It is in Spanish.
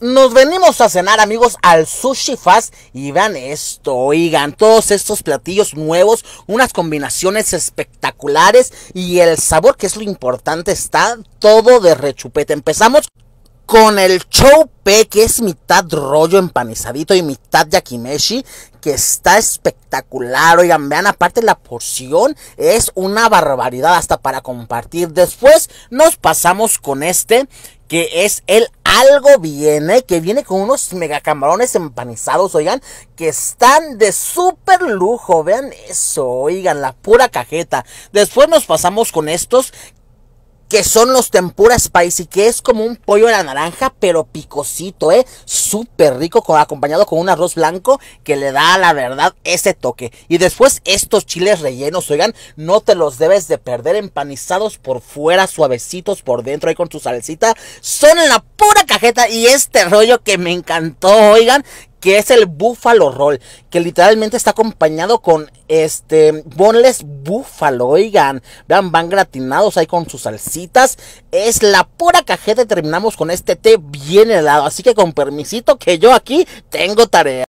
Nos venimos a cenar amigos al Sushi Fast y vean esto, oigan, todos estos platillos nuevos, unas combinaciones espectaculares y el sabor que es lo importante está todo de rechupete. Empezamos con el Choupe, que es mitad rollo empanizadito y mitad yakimeshi, que está espectacular. Oigan, vean, aparte la porción es una barbaridad hasta para compartir. Después nos pasamos con este, que es el algo viene, que viene con unos megacamarones empanizados, oigan, que están de súper lujo, vean eso, oigan, la pura cajeta. Después nos pasamos con estos que son los tempura spicy, que es como un pollo a la naranja, pero picosito, ¿eh? Súper rico, acompañado con un arroz blanco que le da, la verdad, ese toque. Y después estos chiles rellenos, oigan, no te los debes de perder empanizados por fuera, suavecitos por dentro, ahí con su salsita. Son en la pura cajeta y este rollo que me encantó, oigan, que es el búfalo Roll, que literalmente está acompañado con este boneless búfalo, oigan, vean, van gratinados ahí con sus salsitas, es la pura cajeta terminamos con este té bien helado, así que con permisito que yo aquí tengo tarea.